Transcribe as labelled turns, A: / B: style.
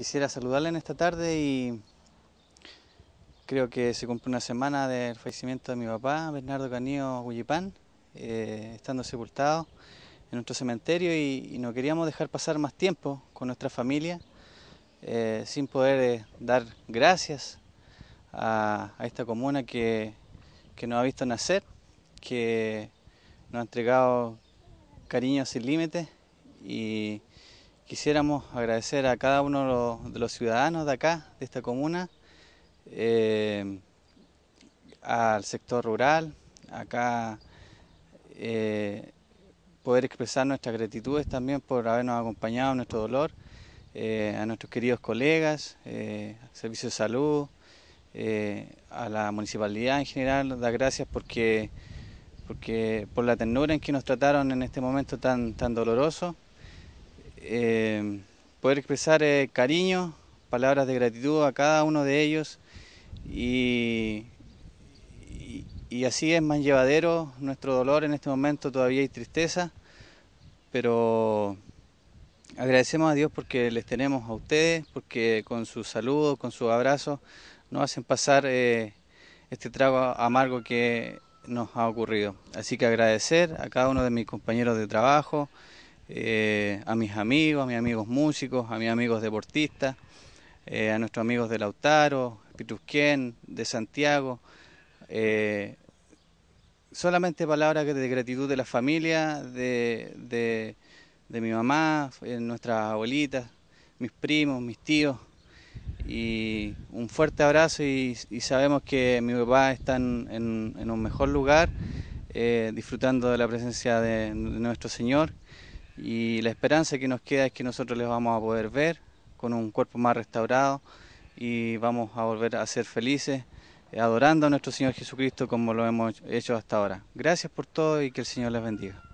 A: Quisiera saludarle en esta tarde y creo que se cumple una semana del fallecimiento de mi papá, Bernardo Canío Gullipan, eh, estando sepultado en nuestro cementerio y, no queríamos dejar pasar más tiempo con nuestra familia eh, sin poder eh, dar gracias a, esta comuna que, que, nos ha visto nacer, que nos ha entregado cariño sin límites y Quisiéramos agradecer a cada uno de los ciudadanos de acá, de esta comuna, eh, al sector rural, acá eh, poder expresar nuestras gratitudes también por habernos acompañado en nuestro dolor, eh, a nuestros queridos colegas, Servicio de Salud, a la municipalidad en general, dar gracias porque, porque por la ternura en que nos trataron en este momento tan, tan doloroso. Eh, poder expresar eh, cariño, palabras de gratitud a cada uno de ellos y, así es más llevadero nuestro dolor. En este momento todavía hay tristeza, pero agradecemos a Dios porque les tenemos a ustedes, porque con su saludo, con sus abrazos, nos hacen pasar eh, este trago amargo que nos ha ocurrido. Así que agradecer a cada uno de mis compañeros de trabajo, eh, a mis amigos, a mis amigos músicos, a mis amigos deportistas, eh, a nuestros amigos de Lautaro, Pitusquén, de Santiago. Eh, solamente palabras de gratitud de la familia, de, mi mamá, nuestras abuelitas, mis primos, mis tíos. Y un fuerte abrazo y, sabemos que mi papá está en, un mejor lugar, disfrutando de la presencia de nuestro Señor y la esperanza que nos queda es que nosotros les vamos a poder ver con un cuerpo más restaurado y vamos a volver a ser felices eh, adorando a nuestro Señor Jesucristo como lo hemos hecho hasta ahora. Gracias por todo y que el Señor les bendiga.